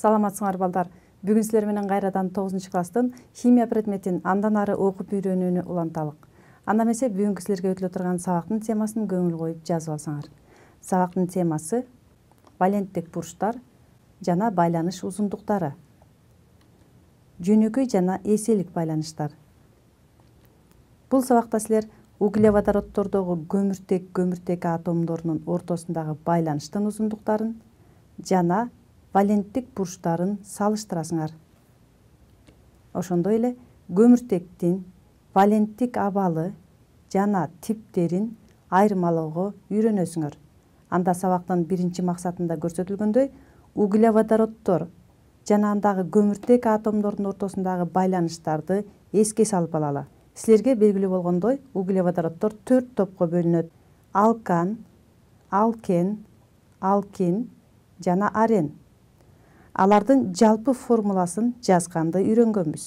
саламатсыңарбы балдар бүгүн силер менен кайрадан тогузунчу класстын химия предметин андан ары окуп үйрөнүүнү уланталык анда эмесе бүгүнкү силерге өтүлө турган сабактын темасын көңүл коюп жазып алсаңар сабактын темасы валенттик бурчтар жана байланыш узундуктары жөнөкөй жана эселик байланыштар бул сабакта силер углеводороддордогу көмүртек көмүртек атомдорунун ортосундагы байланыштын узундуктарын жана валенттик бурчтарын салыштырасыңар ошондой эле көмүртектин валенттик абалы жана типтерин айырмалоого үйрөнөсүңөр анда сабактын биринчи максатында көрсөтүлгөндөй углеводороддор жана андагы көмүртек атомдордун ортосундагы байланыштарды эске салып алалы силерге белгилүү болгондой углеводороддор төрт топко бөлүнөт алкан алкен алкин жана арен алардын жалпы формуласын жазганды үйрөнгөнбүз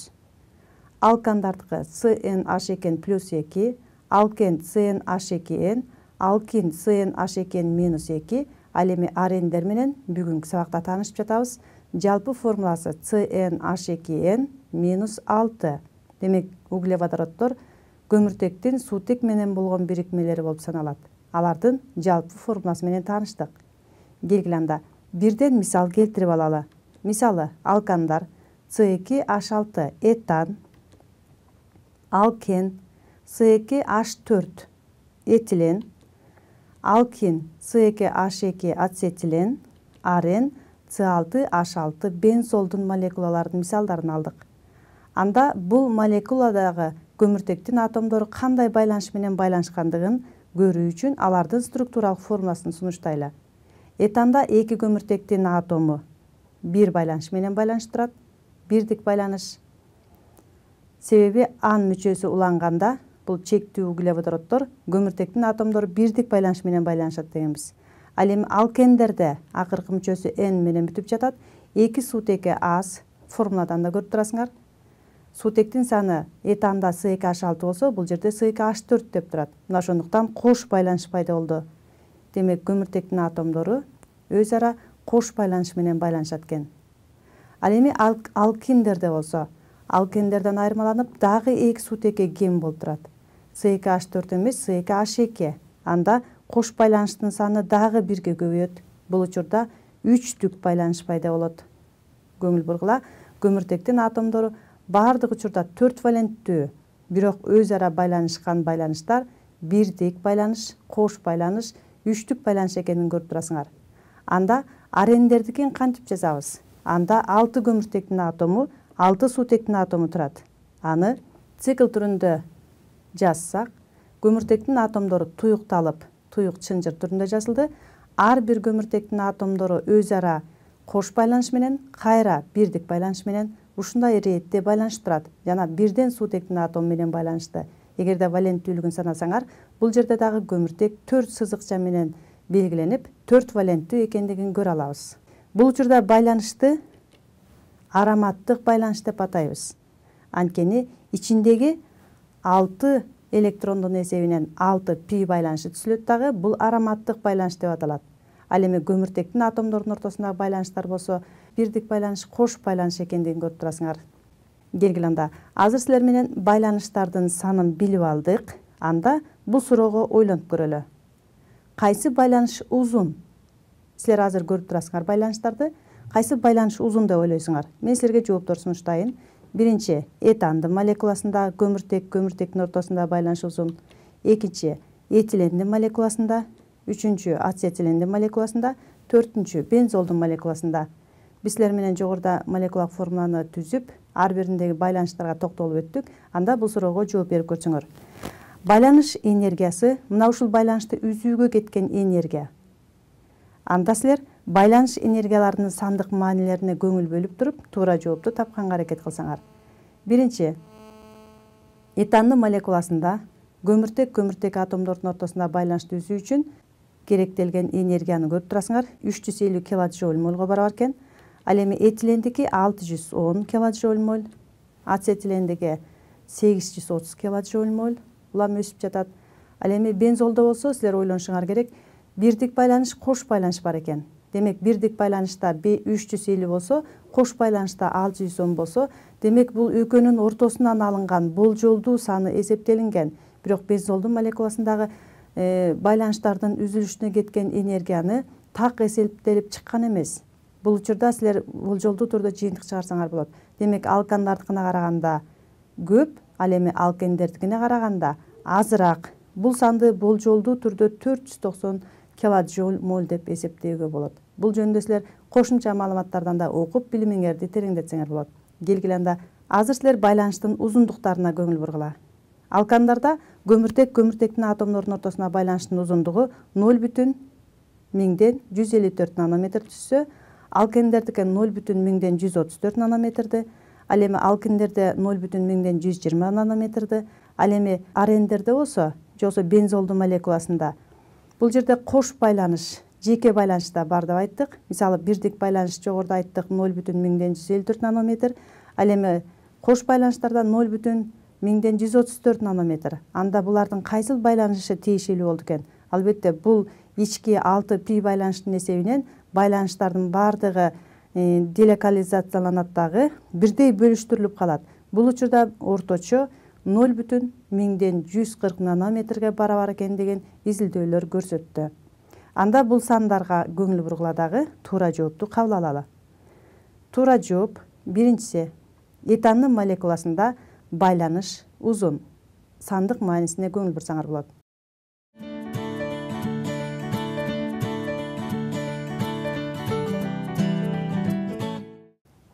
алкандардыкы cnh экен плюс эки алкен cnh n алкин cnh экен минус эки ал эми арендер менен бүгүнкү сабакта таанышып жатабыз жалпы формуласы cnh экин минус 6. демек углеводороддор көмүртектин суутек менен болгон бирикмелери болуп саналат алардын жалпы формуласы менен тааныштык келгиле анда бирден мисал келтирип алалы мисалы алкандар с 2 h 6 этан алкен с 2 h 4 этилен алкен с 2 h 2 ацетилен арен с 6 h 6 бензолдың молекулалардын мисалдарын алдық. анда бұл молекуладағы көміртектің атомдоры қандай байланыш менен байланышкандыгын үшін үчүн структуралық структуралык формуласын сунуштайлы этанда екі көміртектің атомы бир байланыш менен байланыштырат бирдик байланыш себеби ан мүчөсү уланганда бул чектүү углеводороддор көмүртектин атомдору бирдик байланыш менен байланышат дегенбиз ал эми алкендерде акыркы мүчөсү н менен бүтүп жатат эки суутеки аз формуладан да көрүп турасыңар суутектин саны этанда эки аш алты болсо бул жерде эки аш төрт деп турат мына ошондуктан кош байланыш пайда болду демек көмүртектин атомдору өз ара кош байланыш менен байланышат экен ал эми алкиндерде болсо алкендерден айырмаланып дагы эки сутеке кем болуп турат с эки аш төрт эмес с эки аш эки анда кош байланыштын саны дагы бирге көбөйөт бул учурда үчтүк байланыш пайда болот көңүл бургула көмүртектин атомдору баардык учурда төрт валенттүү бирок өз ара байланышкан байланыштар бирдик байланыш кош байланыш үчтүк байланыш экенин көрүп турасыңар анда арендердикин кантип жазабыз анда алты көмүртектин атому алты суутектин атому турат аны цикл түрүндө жазсак көмүртектин атомдору туюкталып туюк чынжыр түрүндө жазылды ар бир көмүртектин атомдору өз ара кош байланыш менен кайра бирдик байланыш менен ушундай ирээтте байланышып турат жана бирден суутектин атому менен байланышты эгерде валенттүүлүгүн санасаңар бул жерде дагы көмүртек төрт сызыкча менен белгиленип төрт валенттүү экендигин көрө алабыз Бұл учурда байланышты ароматтык байланыш деп атайбыз анткени ичиндеги алты электрондун эсебинен алты пи байланышы түзүлөт дагы бул ароматтык байланыш деп аталат ал эми көмүртектин атомдордун ортосундагы байланыштар болсо бирдик байланыш кош байланыш экендигин көрүп турасыңар келгиле анда азыр силер менен байланыштардын санын билип алдык анда бул суроого ойлонуп көрөлү қайсы байланыш ұзын сіздер азыр көріп тұрасыңар байланыштарды қайсы байланыш ұзын деп ойлойсуңар мен силерге жауаптар сунуштайын бірінші этандын молекуласында көміртек көмүртектин ортосундагы байланыш ұзын екінші этилендин молекуласында үшінші ацетилендин молекуласында төртінші бензолдун молекуласында биз менен жогоруда молекулалык формуланы түзіп ар бириндеги байланыштарга токтолуп өттүк анда бұл суроого жооп берип көрсөңөр байланыш энергиясы мына ушул байланышты үзүүгө кеткен энергия анда силер байланыш энергияларынын сандык маанилерине көңүл бөлүп туруп туура жоопту тапканга аракет кылсаңар биринчи этандын молекуласында көміртек-көміртек атомдордун ортосунда байланышты үзүү үчүн керектелген энергияны көрүп турасыңар 350 жүз элүү ға мольго барабар экен ал эми этилендики алты жүз он моль ацетилендики сегиз жүз моль улам өсүп жатат ал эми бензолдо болсо силер ойлонушуңар керек бирдик байланыш кош байланыш бар экен демек бирдик байланышта үч жүз элүү болсо кош байланышта алты жүз он болсо демек бул экөөнүн ортосунан алынган болжолдуу саны эсептелинген бирок бензолдун молекуласындагы э, байланыштардын үзүлүшүнө кеткен энергияны так эсептелип чыккан эмес бул учурда силер болжолдуу түрдө жыйынтык чыгарсаңар болот демек алкандардыкына караганда көп ал эми алкендердикине караганда азыраак бул санды болжолдуу түрдө төрт жүз токсон килоджоуль моль деп эсептөөгө болот бул жөнүндө силер кошумча маалыматтардан да окуп билимиңерди тереңдетсеңер болот келгиле анда азыр силер байланыштын узундуктарына көңүл бургула алкандарда көмүртек көмүртектин атомдорунун ортосуна байланыштын узундугу ноль бүтүн миңден жүз элүү төрт нанометр түзсө алкендердики ноль бүтүн миңден жүз отуз төрт нанометрди ал эми ал нанометрді, ноль бүтүн миңден жүз жыйырма нанометрди ал эми арендерде болсо же болбосо бензолдун молекуласында бул жерде кош байланыш жеке байланыш да бар деп айттык мисалы бирдик байланыш жогоруда айттык ноль бүтүн миңден жүз элүү төрт нанометр ал эми кош байланыштарда ноль бүтүн миңден жүз отуз төрт нанометр анда булардын кайсыл байланышы тиешелүү болду экен албетте бул ички алты пи байланыштын эсебинен байланыштардын баардыгы Э, делокализацияланат дагы бирдей бөлүштүрүлүп калат бул учурда орточо ноль бүтүн миңден жүз кырк нанометрге барабар экен деген изилдөөлөр көрсөттү анда бул сандарга көңүл бургула дагы туура жоопту кабыл алалы туура жооп биринчиси этандын молекуласында байланыш узун сандык маанисине көңүл бурсаңар болот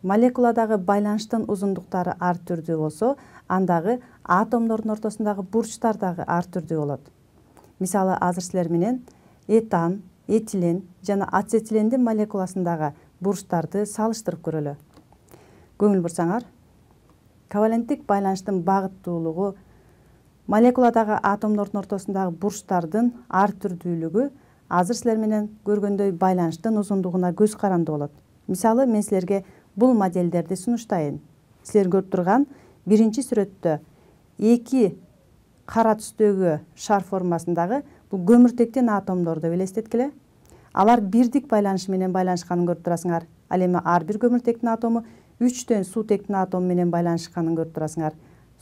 молекуладагы байланыштын узундуктары ар түрдүү болсо андагы атомдордун ортосундагы бурчтар дагы ар түрдүү болот мисалы азыр силер менен этан этилен жана ацетилендин молекуласындагы бурчтарды салыштырып көрөлү көңүл бурсаңар коваленттик байланыштын багыттуулугу молекуладагы атомдордун ортосундагы бурчтардын ар түрдүүлүгү азыр силер менен көргөндөй байланыштын узундугуна көз каранды болот мисалы мен силерге бул модельдерди сунуштайын силер көрүп турган биринчи сүрөттө эки кара түстөгү шар формасындагы бул көмүртектен атомдорды элестеткиле алар бирдик байланыш менен байланышканын көрүп турасыңар ал эми ар бир көмүртектин атому үчтөн суутектин атомы менен байланышканын көрүп турасыңар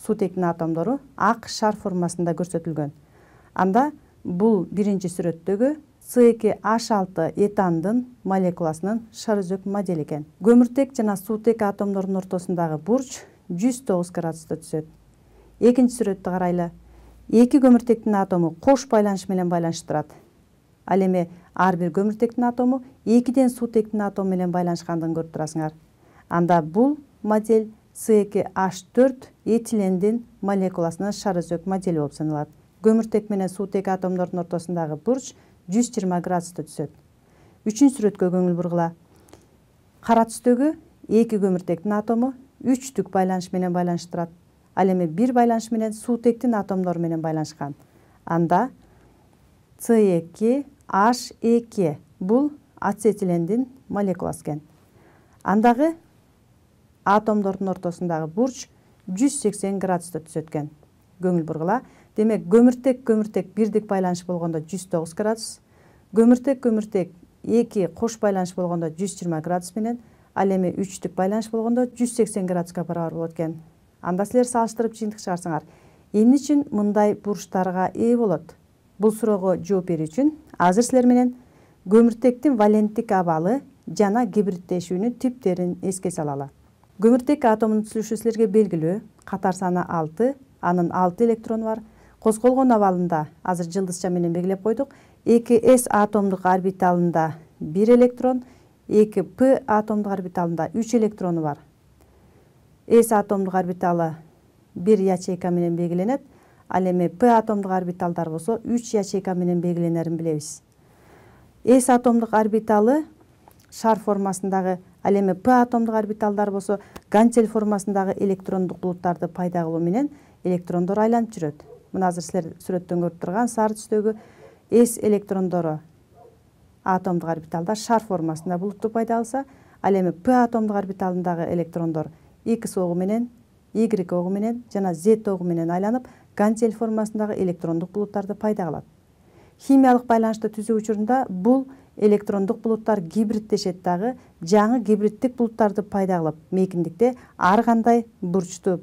суутектин атомдору ак шар формасында көрсөтүлгөн анда бул биринчи сүрөттөгү С2H6 этандын молекуласынын шарызөк үзүк модели экен. Көмүртек жана суутек атомдордун ортосундагы бурч 109 градуста түзөт. Экинчи сүрөттү карайлы. Эки көмүртектин атому кош байланыш менен байланышып Ал эми ар бир көмүртектин атому экиден суутектин атому менен байланышкандыгын көрүп турасыңар. Анда бул модель С2H4 этилендин молекуласынын шар үзөк модели болуп саналат. Көмүртек менен суутек атомдордун ортосундагы бурч 120 градусты түсөт үчүнчү сүрөткө көңүл бургула кара түстөгү эки көмүртектин атому үч түк байланыш менен байланыштырат ал эми бир байланыш менен суутектин атомдору менен байланышкан анда c эки e h эки e бул ацетилендин молекуласы экен андагы атомдордун ортосундагы бурч жүз сексен градуста түзөт экен көңүл бургула демек көмүртек көмүртек бирдик байланыш болгондо жүз тогуз градус көмүртек көмүртек эки кош байланыш болгондо жүз жыйырма градус менен ал эми үчтүк байланыш болгондо жүз сексен градуска барабар болот экен анда силер салыштырып жыйынтык чыгарсаңар эмне үчүн мындай бурчтарга ээ болот бул суроого жооп берүү үчүн азыр силер менен көмүртектин валенттик абалы жана гибриддешүүнүн типтерин эске салалы көмүртек атомунун түзүлүшү силерге белгилүү катар саны алты анын 6 электрон бар козголгон абалында азыр жылдызча менен белгилеп койдук эки с атомдук орбиталында 1 электрон 2 p атомдук орбиталында 3 электрону бар S атомдук орбиталы 1 ячейка менен белгиленет ал эми п атомдук орбиталдар болсо 3 ячейка менен белгиленерин билебиз атомдық атомдук орбиталы шар формасындагы ал эми п атомдук орбиталдар болсо гантель формасындагы электрондук булуттарды пайда кылуу менен электрондор айланып жүрөт мына азыр силер сүрөттөн көрүп турган сары түстөгү S электрондору атомдук орбиталда шар формасында булутту пайда алса ал эми п атомдук орбиталындагы электрондор x огу менен y огу менен жана z огу менен айланып гантель формасындағы электрондық булуттарды пайда кылат химиялык байланышты түзүү учурунда бул электрондук булуттар гибридтешет дагы жаңы гибридтік булуттарды пайда кылып мейкиндикте ар кандай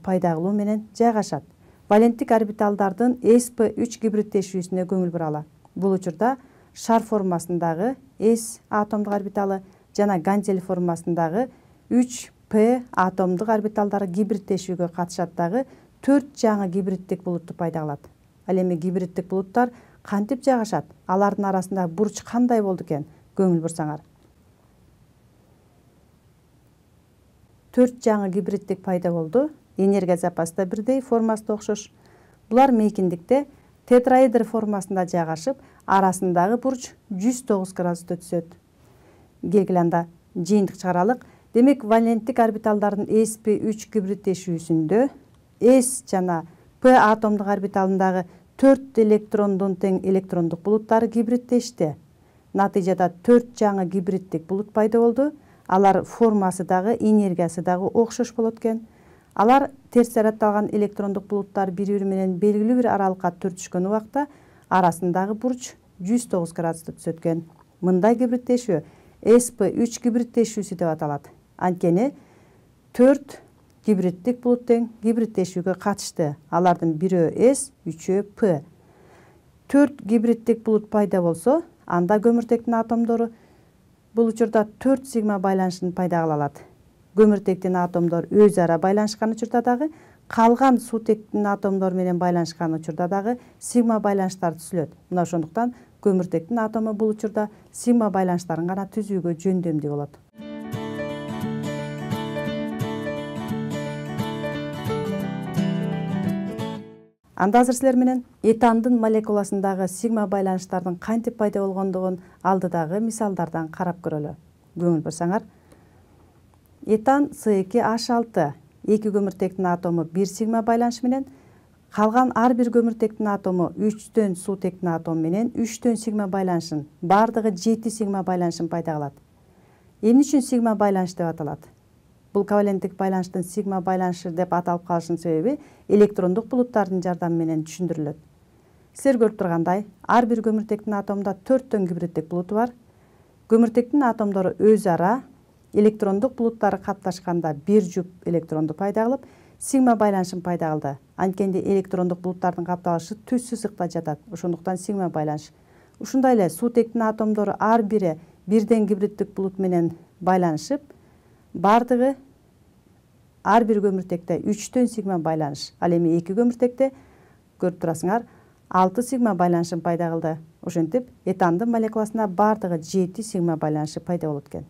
пайда кылуу менен жайгашат валенттик орбиталдардын sp 3 гибридтешуісіне көңүл буралы бул учурда шар формасындағы s атомдық орбиталы жана гантель формасындағы 3 p атомдық орбиталдары гибридтешүүгө катышат дагы төрт жаңы гибридтік булутту пайда кылат ал эми гибридтік булуттар кантип жайгашат алардын арасында бурч кандай болду экен көңүл бурсаңар төрт жаңы гибридтик пайда болду энергия запасы да бирдей формасы да окшош булар мейкиндикте тетраэдр формасында жайгашып арасындагы бурч жүз тогуз градусту түзөт келгиле анда жыйынтык чыгаралык демек валенттик орбиталдардын sp3 гибридтешүүсүндө s жана п атомдук орбиталындагы төрт электрондун тең электрондук булуттар гибриттешти натыйжада төрт жаңы гибридтик булут пайда болду алар формасы дагы энергиясы дагы окшош болот экен алар терс зарядталган электрондук булуттар бири бири менен белгилүү бир аралыкка түртүшкөн убакта арасындагы бурч жүз тогуз градусту түзөт экен мындай гибриддешүү сп үч гибриддешүүсү деп аталат анткени төрт гибридтик болот тең гибридтешүүгө катышты алардын бирөө с үчөө п төрт гибридтик булут пайда болсо анда көмүртектин атомдору бул учурда төрт сигма байланышын пайда кыла алат көмүртектин атомдору өз ара байланышкан учурда дагы калган суутектин атомдору менен байланышкан учурда дагы сигма байланыштар түзүлөт мына ошондуктан көмүртектин атомы бул учурда сигма байланыштарын гана түзүүгө жөндөмдүү болот анда азыр силер менен этандын молекуласындагы сигма байланыштардын кантип пайда болгондугун алдыдагы мисалдардан карап көрөлү көңүл бурсаңар этан с эки h алты эки көмүртектин атому бир сигма байланыш менен калган ар бир көмүртектин атому үчтөн суутектин атому менен үчтөн сигма байланышын бардығы жети сигма байланышын пайда кылат эмне үчүн сигма байланыш деп аталат бұл коваленттік байланыштың сигма байланышы деп аталып калышынын себеби электрондық булуттардын жардамы менен түшүндүрүлөт силер тұрғандай, тургандай ар бир көмүртектин атомунда төрттөн гибридтик булуту бар көміртектің атомдары өз ара электрондық булуттары капташканда бир жүп электронды пайда кылып сигма байланышын пайда кылды анткени электрондық булуттардын қапталышы түссіз ыкта жатады ошондуктан сигма байланыш ушундай эле суутектин атомдору ар бири бирден гибридтик булут менен байланышып баардыгы ар бир көмүртекте үчтөн сигма байланыш ал эми эки көмүртекте көрүп турасыңар алты сигма байланышын пайда кылды ошентип этандын молекуласында баардыгы жети сигма байланышы пайда болот экен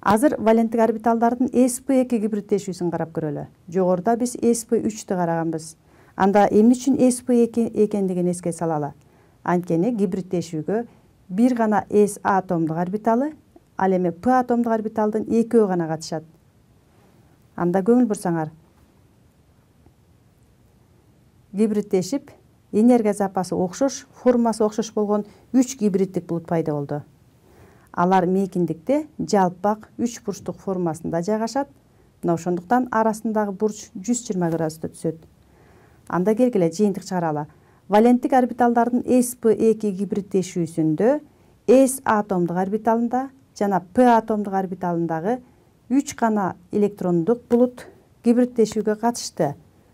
азыр валенттик орбиталдардын сп эки гибриддешүүсүн карап көрөлү жогоруда биз сп үчтү караганбыз анда эмне үчүн сп эки экендигин эске салалы анткени гибриддешүүгө бир гана с атомдук орбиталы ал эми п атомдук орбиталдын экөө гана катышат анда көңүл бурсаңар гибриддешип энергия запасы окшош формасы окшош болгон үч гибриддик булут пайда болду алар мейкиндикте жалпак үч бурчтук формасында жайгашат мына ошондуктан арасындагы бурч жүз жыйырма градуста түзөт анда келгиле жыйынтык чыгаралы валенттик орбиталдардын sp эки e гибриддешүүсүндө с атомдук орбиталында жана п атомдук орбиталындагы үч гана электрондук булут гибриддешүүгө катышты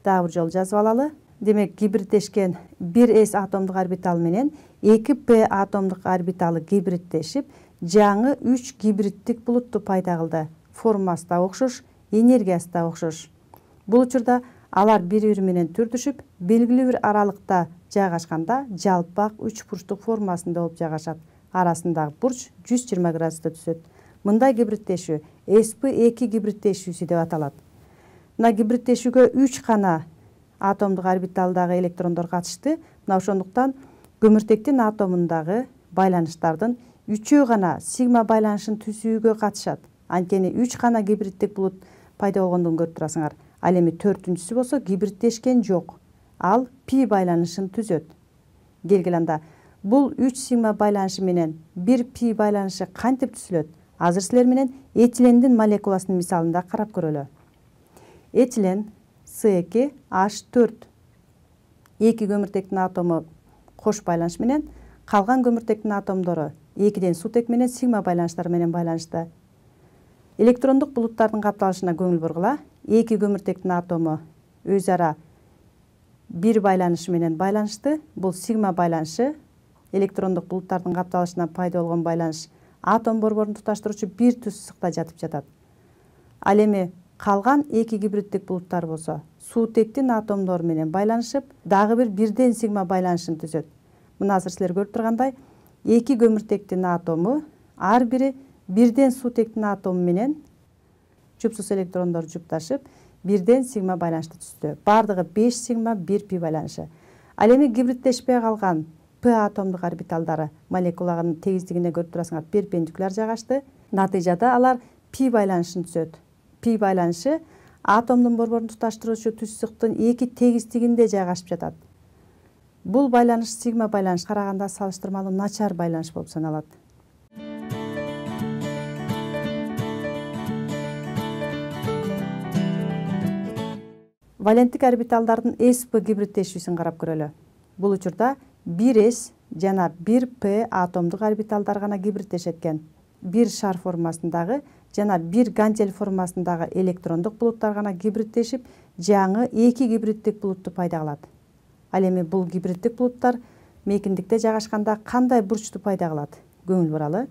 дагы бир жолу жазып алалы демек гибриддешкен бир с атомдук орбиталы менен эки п атомдук орбиталы гибриддешип жаңы үч гибридтік булутту пайда кылды формасы да окшош энергиясы да окшош бул учурда алар бири бири менен түртүшүп белгилүү бир аралыкта жайгашканда жалпак үч бурчтук формасында болуп жайгашат арасындағы бурч 120 градуста түсөт. мындай гибридтешүү sp 2 гибридтешүүсү деп аталат мына гибридтешүүгө 3 гана атомдук орбиталдагы электрондор катышты мына ошондуктан көмүртектин атомундагы байланыштардын үчөө гана сигма байланышын түзүүгө катышат анткени 3 гана гибридтик булут пайда болгондугун көрүп турасыңар ал эми төртүнчүсү болсо гибридтешкен жок ал пи байланышын түзөт келгиле Бұл 3 сигма байланышы менен 1 пи байланышы кантип түзүлөт азыр силер менен этилендин молекуласынын мисалында қарап көрөлү этилен с эки h 4 эки көмүртектин атому қош байланыш менен калган көмүртектин атомдору экиден сутек менен сигма байланыштары менен байланышты. электрондук булуттардын қапталышына көңүл бургула эки көмүртектин атому өз ара бир байланышы менен байланышты бул сигма байланышы электрондук булуттардын капталышына пайда болгон байланыш атом борборун туташтыруучу бир түссыкта жатып жатат ал эми калган эки гибриддик булуттар болсо суутектин атомдору менен байланышып дагы бир бирден сигма байланышын түзөт мына азыр силер көрүп тургандай эки көмүртектин атому ар бири бирден суутектин атому менен жупсуз электрондор жупташып бирден сигма байланышты түздү баардыгы беш сигма бир пи байланышы ал эми гибриддешпей калган п атомдук орбиталдары молекуланын тегиздигине көрүп турасыңар перпендикуляр жайгашты натыйжада алар пи байланышын түзөт пи байланышы атомдун борборун туташтыруучу түз түзсыктын эки тегиздигинде жайгашып жатат бул байланыш сигма байланышка караганда салыштырмалуу начар байланыш болуп саналат валенттик орбиталдардын сп гибриддешүүсүн карап көрөлү бул учурда бир с жана 1 п атомдук орбиталдар гана гибридтешет экен бир шар формасындагы жана 1 гантель формасындагы электрондук булуттар гана гибриддешип, жаңы эки гибридтик булутту пайда кылат ал эми бул гибриддик булуттар мейкиндикте жайгашканда кандай бурчту пайда кылат көңүл буралы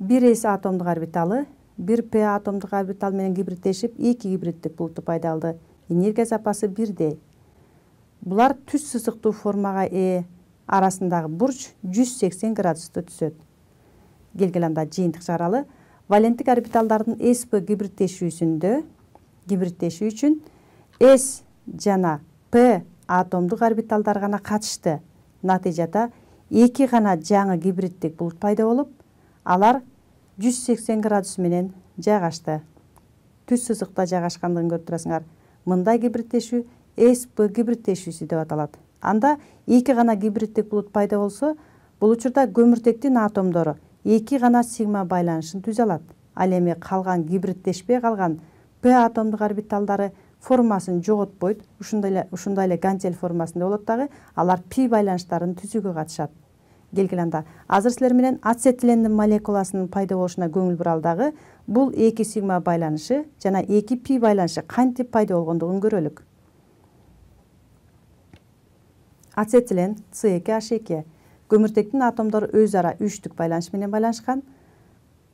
бир с атомдук орбиталы бир п атомдук орбитал менен екі эки гибридтик булутту пайда кылды энергия запасы де бұлар түс сызықтуу формаға ээ арасындағы бурч 180 градусты түсөт келгиле анда жыйынтык жаралы валенттик орбиталдардын sp гибридтешүүсүндө гибридтешүү үчүн s жана p атомдук орбиталдар гана катышты натыйжада эки гана жаңы гибридтік булут пайда болуп алар 180 градус менен жайгашты түз сызыкта жайгашкандыгын көрүп турасыңар мындай гибридтешүү сп гибридтешүүсү деп аталат анда эки гана гибридтик булут пайда болсо бул учурда көмүртектин атомдору эки гана сигма байланышын түзө алат ал эми калган гибриддешпей калган п атомдук орбиталдары формасын жоготпойт ушундай эле ушундай эле гантель формасында болот дагы алар пи байланыштарын түзүүгө катышат келгиле анда азыр силер менен ацетилендин молекуласынын пайда болушуна көңүл буралы дагы бул эки сигма байланышы жана эки пи байланышы кантип пайда болгондугун көрөлүк ацетилен с 2 h 2 көміртектің өз ара үштік байланыш менен байланышкан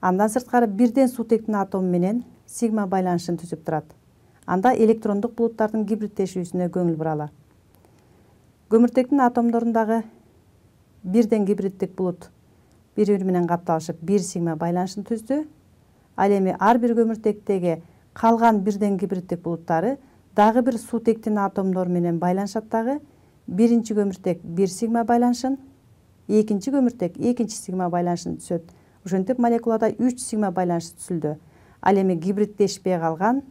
андан сырткары бирден суутектин атому менен сигма байланышын түзүп турат анда электрондук булуттардын гибридтешүүсүнө көңүл буралы көмүртектин атомдорундагы бирден гибриддик булут бири бири менен капталышып бир сигма байланышын түздү ал эми ар бир көмүртектеги калган бирден гибриддик булуттары дагы бир суутектин атомдору менен байланышат дагы биринчи көміртек 1 сигма байланышын экинчи көмүртек экинчи сигма байланышын түзөт ошентип молекулада 3 сигма байланышы түзүлдү ал эми гибриддешпей калган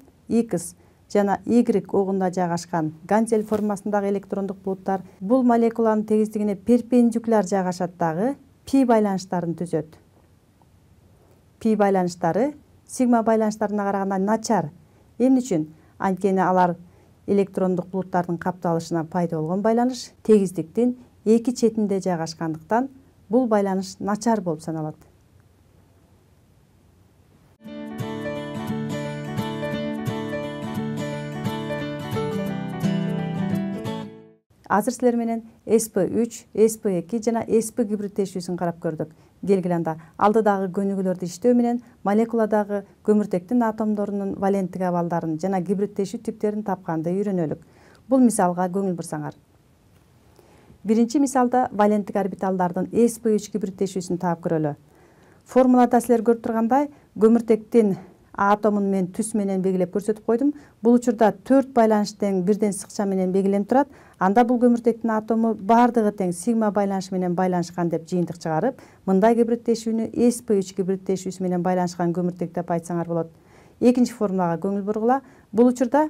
жана Y огунда жайгашкан гантель формасындагы электрондук бұлттар. бул молекуланын тегиздигине перпендикуляр жайгашат дагы пи байланыштарын түзөт пи байланыштары сигма байланыштарына караганда начар эмне үчүн анткени алар электрондық бұлттардың капталышына пайда болгон байланыш тегиздиктин эки четинде жайгашкандыктан бул байланыш начар болуп саналат азыр силер менен sp3 сп 2 жана sp гибридтешүүсүн карап көрдүк келгиле анда алдыдагы көнүгүүлөрдү иштөө менен молекуладагы көмүртектин атомдорунун валенттик абалдарын жана гибридтешүү типтерин тапканды үйрөнөлүк бул мисалга көңүл бурсаңар биринчи мисалда валенттик орбиталдардын sp3 гибридтешүүсүн таап көрөлү формулада силер көрүп тургандай көмүртектин атомун мен түс менен белгилеп көрсөтүп койдум бул учурда төрт байланыш тең бирден сыкча менен белгиленип турат анда бул көмүртектин атому баардыгы тең сигма байланышы менен байланышкан деп жыйынтык чыгарып мындай гибридтешүүнү сп үч гибридтешүүсү менен байланышкан көмүртек деп айтсаңар болот экинчи формулага көңүл бургула бул учурда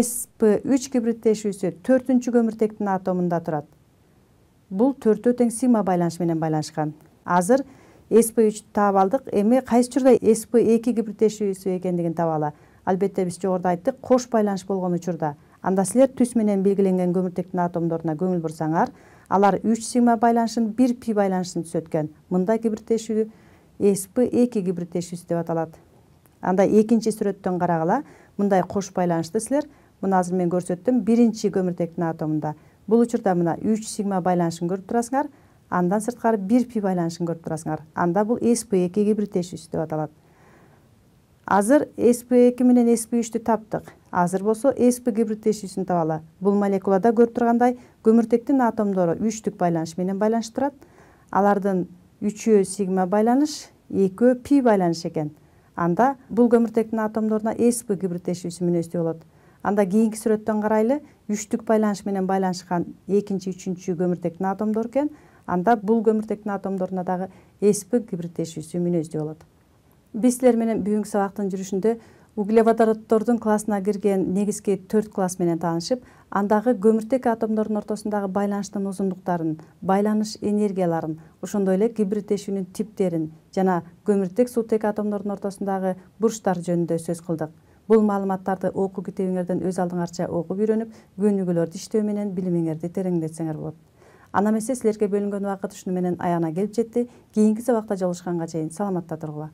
сп үч гибридтешүүсү төртүнчү көмүртектин атомунда турат бул төртөө тең сигма байланыш менен байланышкан азыр сп үч таап алдык эми кайсы учурда сп эки гибриттешүүсү экендигин табалы албетте биз жогоруда айттык кош байланыш болгон учурда анда силер түс менен белгиленген көмүртектин атомдоруна көңүл бурсаңар алар үч сигма байланышын бир пи байланышын түзөткөн мындай гибриттешүү сп эки гибриттешүүсү деп аталат анда экинчи сүрөттөн карагыла мындай кош байланышты силер мына азыр мен көрсөттүм биринчи көмүртектин атомунда бул учурда мына үч сигма байланышын көрүп турасыңар андан сырткары бир пи байланышын көрүп турасыңар анда бул сп эки гибриттешүүсү деп аталат азыр сп эки менен сп үчтү таптык азыр болсо сп гибриттешүүсүн табалы бул молекулада көрүп тургандай көмүртектин атомдору үчтүк байланыш менен байланышып турат алардын үчөө сигма байланыш экөө пи байланыш экен анда бул көмүртектин атомдоруна сп гибриттешүүсү мүнөздүү болот анда кийинки сүрөттөн карайлы үчтүк байланыш менен байланышкан экинчи үчүнчү көмүртектин атомдору экен анда бул көмүртектин атомдоруна дагы эспи гибриттешүүсү мүнөздүү болот биз силер менен бүгүнкү сабактын жүрүшүндө углеводороддордун классына кирген негизги төрт класс менен таанышып андагы көмүртек атомдордун ортосундагы байланыштын узундуктарын байланыш энергияларын ошондой эле гибриттешүүнүн типтерин жана көмүртек сутек атомдордун ортосундагы бурчтар жөнүндө сөз кылдык бул маалыматтарды окуу китебиңерден өз алдыңарча окуп үйрөнүп көнүгүүлөрдү иштөө менен билимиңерди тереңдетсеңер болот анда эмесе силерге бөлүнгөн убакыт ушуну менен аягына келип жетти кийинки сабакта жолугушканга чейин саламатта тургула